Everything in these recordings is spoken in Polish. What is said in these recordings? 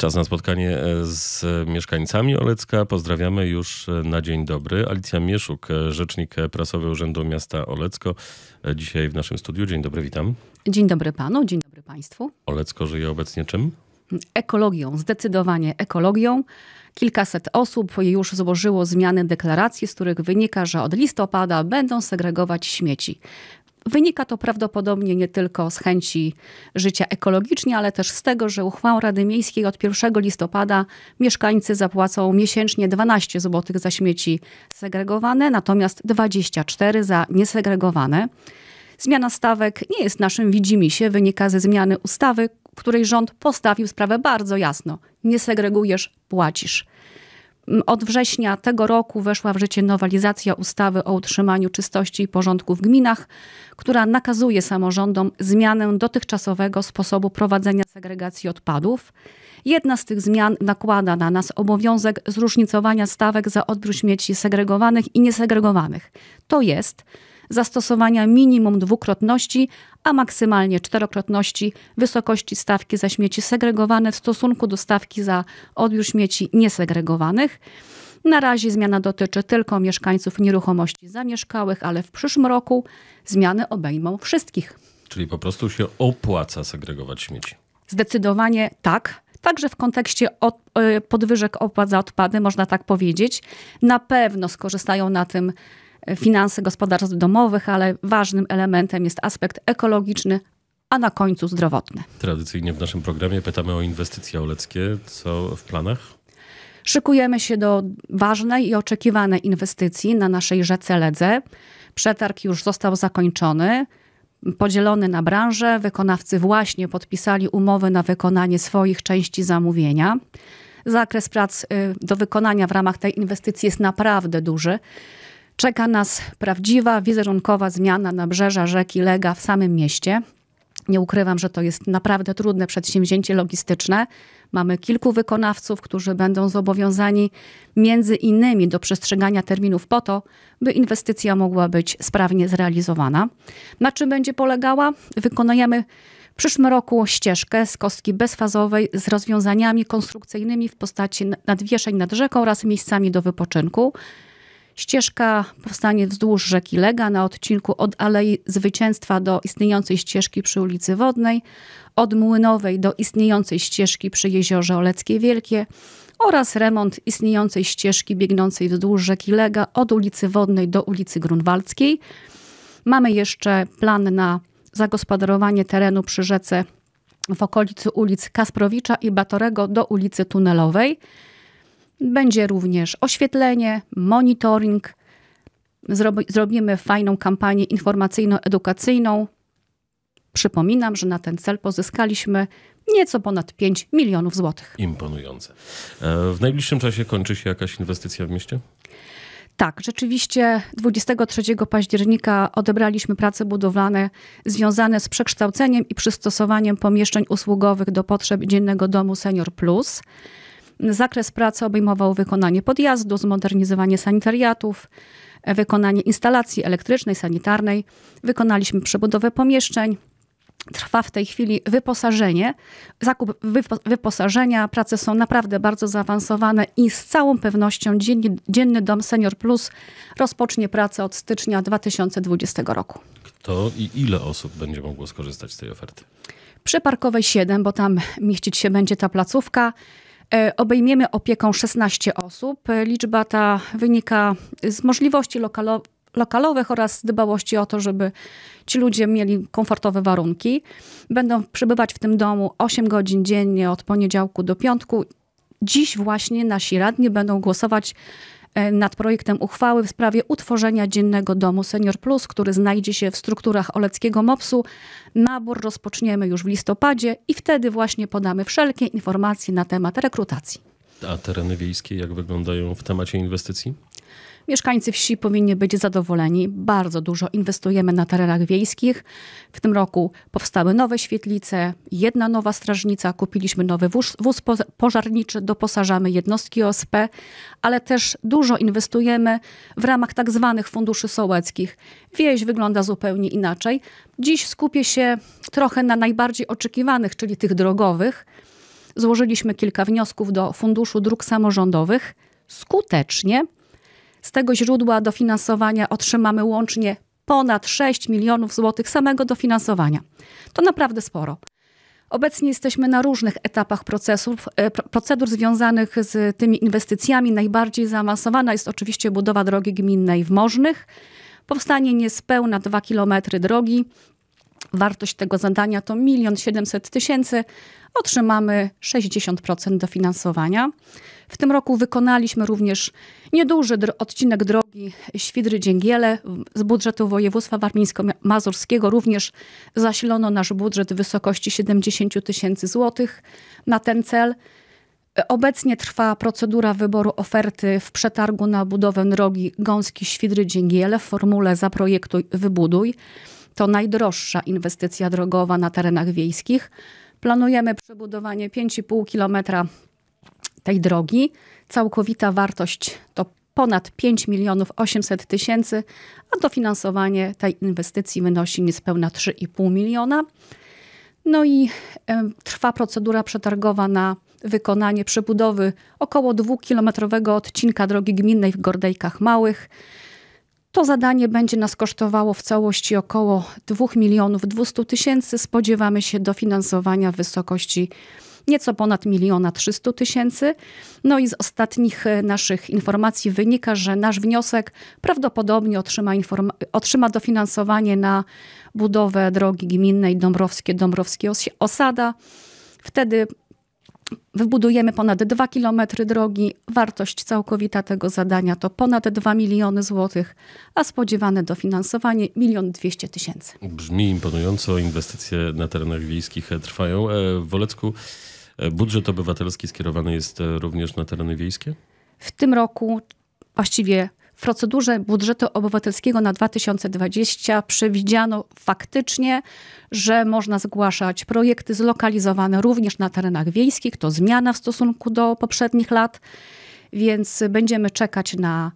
Czas na spotkanie e, z mieszkańcami Olecka. Pozdrawiamy już e, na dzień dobry. Alicja Mieszuk, e, rzecznik prasowy Urzędu Miasta Olecko. Dzisiaj w naszym studiu. Dzień dobry, witam. Dzień dobry panu, dzień dobry państwu. Olecko żyje obecnie czym? ekologią, zdecydowanie ekologią. Kilkaset osób już złożyło zmiany deklaracji, z których wynika, że od listopada będą segregować śmieci. Wynika to prawdopodobnie nie tylko z chęci życia ekologicznie, ale też z tego, że uchwałą Rady Miejskiej od 1 listopada mieszkańcy zapłacą miesięcznie 12 zł za śmieci segregowane, natomiast 24 za niesegregowane. Zmiana stawek nie jest naszym widzimisię, wynika ze zmiany ustawy, w której rząd postawił sprawę bardzo jasno. Nie segregujesz, płacisz. Od września tego roku weszła w życie nowelizacja ustawy o utrzymaniu czystości i porządku w gminach, która nakazuje samorządom zmianę dotychczasowego sposobu prowadzenia segregacji odpadów. Jedna z tych zmian nakłada na nas obowiązek zróżnicowania stawek za odbiór śmieci segregowanych i niesegregowanych. To jest zastosowania minimum dwukrotności, a maksymalnie czterokrotności wysokości stawki za śmieci segregowane w stosunku do stawki za odbiór śmieci niesegregowanych. Na razie zmiana dotyczy tylko mieszkańców nieruchomości zamieszkałych, ale w przyszłym roku zmiany obejmą wszystkich. Czyli po prostu się opłaca segregować śmieci. Zdecydowanie tak. Także w kontekście od, e, podwyżek opłat za odpady, można tak powiedzieć. Na pewno skorzystają na tym finanse gospodarstw domowych, ale ważnym elementem jest aspekt ekologiczny, a na końcu zdrowotny. Tradycyjnie w naszym programie pytamy o inwestycje oleckie. Co w planach? Szykujemy się do ważnej i oczekiwanej inwestycji na naszej rzece Ledze. Przetarg już został zakończony, podzielony na branże. Wykonawcy właśnie podpisali umowy na wykonanie swoich części zamówienia. Zakres prac y, do wykonania w ramach tej inwestycji jest naprawdę duży. Czeka nas prawdziwa, wizerunkowa zmiana nabrzeża rzeki Lega w samym mieście. Nie ukrywam, że to jest naprawdę trudne przedsięwzięcie logistyczne. Mamy kilku wykonawców, którzy będą zobowiązani między innymi do przestrzegania terminów po to, by inwestycja mogła być sprawnie zrealizowana. Na czym będzie polegała? Wykonujemy w przyszłym roku ścieżkę z kostki bezfazowej z rozwiązaniami konstrukcyjnymi w postaci nadwieszeń nad rzeką oraz miejscami do wypoczynku. Ścieżka powstanie wzdłuż rzeki Lega na odcinku od Alei Zwycięstwa do istniejącej ścieżki przy ulicy Wodnej, od Młynowej do istniejącej ścieżki przy jeziorze Oleckie Wielkie oraz remont istniejącej ścieżki biegnącej wzdłuż rzeki Lega od ulicy Wodnej do ulicy Grunwaldzkiej. Mamy jeszcze plan na zagospodarowanie terenu przy rzece w okolicy ulic Kasprowicza i Batorego do ulicy Tunelowej. Będzie również oświetlenie, monitoring. Zrobimy fajną kampanię informacyjno-edukacyjną. Przypominam, że na ten cel pozyskaliśmy nieco ponad 5 milionów złotych. Imponujące. E, w najbliższym czasie kończy się jakaś inwestycja w mieście? Tak, rzeczywiście 23 października odebraliśmy prace budowlane związane z przekształceniem i przystosowaniem pomieszczeń usługowych do potrzeb dziennego domu Senior Plus. Zakres pracy obejmował wykonanie podjazdu, zmodernizowanie sanitariatów, wykonanie instalacji elektrycznej, sanitarnej. Wykonaliśmy przebudowę pomieszczeń. Trwa w tej chwili wyposażenie, zakup wyposażenia. Prace są naprawdę bardzo zaawansowane i z całą pewnością Dzienny, Dzienny Dom Senior Plus rozpocznie pracę od stycznia 2020 roku. Kto i ile osób będzie mogło skorzystać z tej oferty? Przy Parkowej 7, bo tam mieścić się będzie ta placówka. E, obejmiemy opieką 16 osób. Liczba ta wynika z możliwości lokalo lokalowych oraz dbałości o to, żeby ci ludzie mieli komfortowe warunki. Będą przebywać w tym domu 8 godzin dziennie od poniedziałku do piątku. Dziś właśnie nasi radni będą głosować E, nad projektem uchwały w sprawie utworzenia dziennego domu Senior Plus, który znajdzie się w strukturach Oleckiego MOPS-u. Nabór rozpoczniemy już w listopadzie i wtedy właśnie podamy wszelkie informacje na temat rekrutacji. A tereny wiejskie jak wyglądają w temacie inwestycji? Mieszkańcy wsi powinni być zadowoleni. Bardzo dużo inwestujemy na terenach wiejskich. W tym roku powstały nowe świetlice, jedna nowa strażnica, kupiliśmy nowy wóz, wóz pożarniczy, doposażamy jednostki OSP, ale też dużo inwestujemy w ramach tak zwanych funduszy sołeckich. Wieś wygląda zupełnie inaczej. Dziś skupię się trochę na najbardziej oczekiwanych, czyli tych drogowych. Złożyliśmy kilka wniosków do Funduszu Dróg Samorządowych. Skutecznie z tego źródła dofinansowania otrzymamy łącznie ponad 6 milionów złotych samego dofinansowania. To naprawdę sporo. Obecnie jesteśmy na różnych etapach procesów, e, procedur związanych z tymi inwestycjami. Najbardziej zaawansowana jest oczywiście budowa drogi gminnej w Możnych. Powstanie niespełna 2 km drogi, Wartość tego zadania to 1 700 tysięcy. Otrzymamy 60% dofinansowania. W tym roku wykonaliśmy również nieduży odcinek drogi Świdry-Dzięgiele z budżetu województwa warmińsko-mazurskiego. Również zasilono nasz budżet w wysokości 70 tysięcy złotych na ten cel. Obecnie trwa procedura wyboru oferty w przetargu na budowę drogi Gąski-Świdry-Dzięgiele w formule zaprojektuj, wybuduj to najdroższa inwestycja drogowa na terenach wiejskich. Planujemy przebudowanie 5,5 kilometra tej drogi. Całkowita wartość to ponad 5 milionów 800 tysięcy, a dofinansowanie tej inwestycji wynosi niespełna 3,5 miliona. No i trwa procedura przetargowa na wykonanie przebudowy około dwukilometrowego odcinka drogi gminnej w Gordejkach Małych. To zadanie będzie nas kosztowało w całości około 2 milionów 200 tysięcy. Spodziewamy się dofinansowania w wysokości nieco ponad miliona 300 tysięcy. No i z ostatnich e, naszych informacji wynika, że nasz wniosek prawdopodobnie otrzyma, otrzyma dofinansowanie na budowę drogi gminnej Dąbrowskie-Dąbrowskie Osada. Wtedy Wybudujemy ponad 2 km drogi. Wartość całkowita tego zadania to ponad 2 miliony złotych, a spodziewane dofinansowanie 1 200 tysięcy. Brzmi imponująco. Inwestycje na terenach wiejskich e, trwają. W e, Wolecku e, budżet obywatelski skierowany jest również na tereny wiejskie? W tym roku właściwie w procedurze budżetu obywatelskiego na 2020 przewidziano faktycznie, że można zgłaszać projekty zlokalizowane również na terenach wiejskich. To zmiana w stosunku do poprzednich lat, więc będziemy czekać na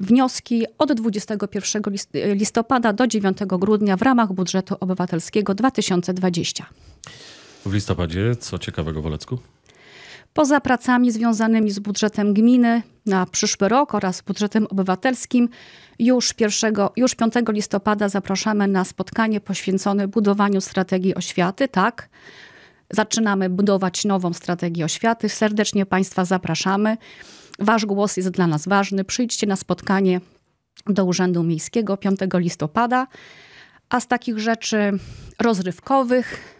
wnioski od 21 listopada do 9 grudnia w ramach budżetu obywatelskiego 2020. W listopadzie co ciekawego w Olecku? Poza pracami związanymi z budżetem gminy na przyszły rok oraz budżetem obywatelskim, już, 1, już 5 listopada zapraszamy na spotkanie poświęcone budowaniu strategii oświaty. Tak, zaczynamy budować nową strategię oświaty. Serdecznie Państwa zapraszamy. Wasz głos jest dla nas ważny. Przyjdźcie na spotkanie do Urzędu Miejskiego 5 listopada. A z takich rzeczy rozrywkowych,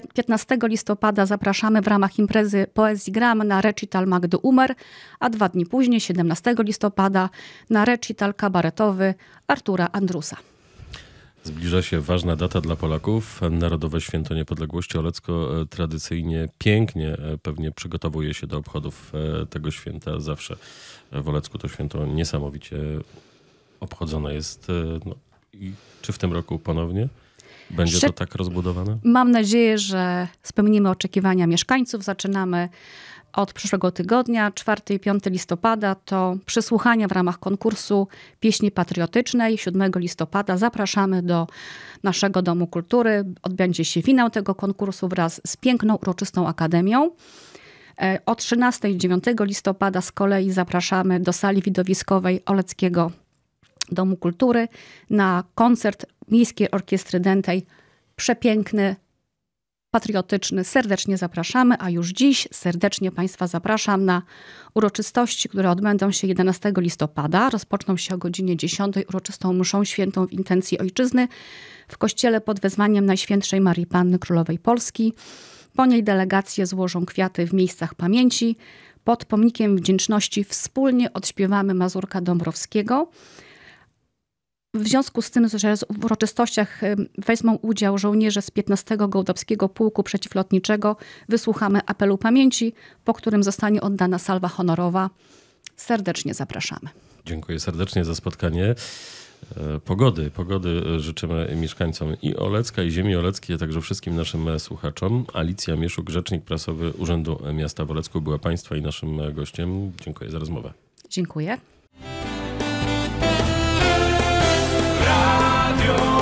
15 listopada zapraszamy w ramach imprezy Poezji Gram na recital Magdy Umer, a dwa dni później, 17 listopada, na recital kabaretowy Artura Andrusa. Zbliża się ważna data dla Polaków. Narodowe Święto Niepodległości Olecko e, tradycyjnie pięknie e, pewnie przygotowuje się do obchodów e, tego święta. Zawsze w Olecku to święto niesamowicie obchodzone jest. No, czy w tym roku ponownie? Będzie to tak rozbudowane? Mam nadzieję, że spełnimy oczekiwania mieszkańców. Zaczynamy od przyszłego tygodnia, 4 i 5 listopada, to przesłuchania w ramach konkursu pieśni patriotycznej. 7 listopada zapraszamy do naszego Domu Kultury. Odbędzie się finał tego konkursu wraz z piękną, uroczystą akademią. E, o 13 i 9 listopada z kolei zapraszamy do sali widowiskowej Oleckiego Domu Kultury na koncert Miejskiej Orkiestry Dętej. Przepiękny, patriotyczny. Serdecznie zapraszamy, a już dziś serdecznie Państwa zapraszam na uroczystości, które odbędą się 11 listopada. Rozpoczną się o godzinie 10 uroczystą mszą świętą w intencji ojczyzny w kościele pod wezwaniem Najświętszej Marii Panny Królowej Polski. Po niej delegacje złożą kwiaty w miejscach pamięci. Pod pomnikiem wdzięczności wspólnie odśpiewamy Mazurka Dąbrowskiego. W związku z tym, że w uroczystościach wezmą udział żołnierze z 15 Gołdowskiego Pułku Przeciwlotniczego, wysłuchamy apelu pamięci, po którym zostanie oddana salwa honorowa. Serdecznie zapraszamy. Dziękuję serdecznie za spotkanie. E, pogody, pogody e, życzymy mieszkańcom i Olecka, i ziemi Oleckiej, a także wszystkim naszym e, słuchaczom. Alicja Mieszuk, rzecznik prasowy Urzędu Miasta w Olecku, była Państwa i naszym gościem. Dziękuję za rozmowę. Dziękuję. Dios.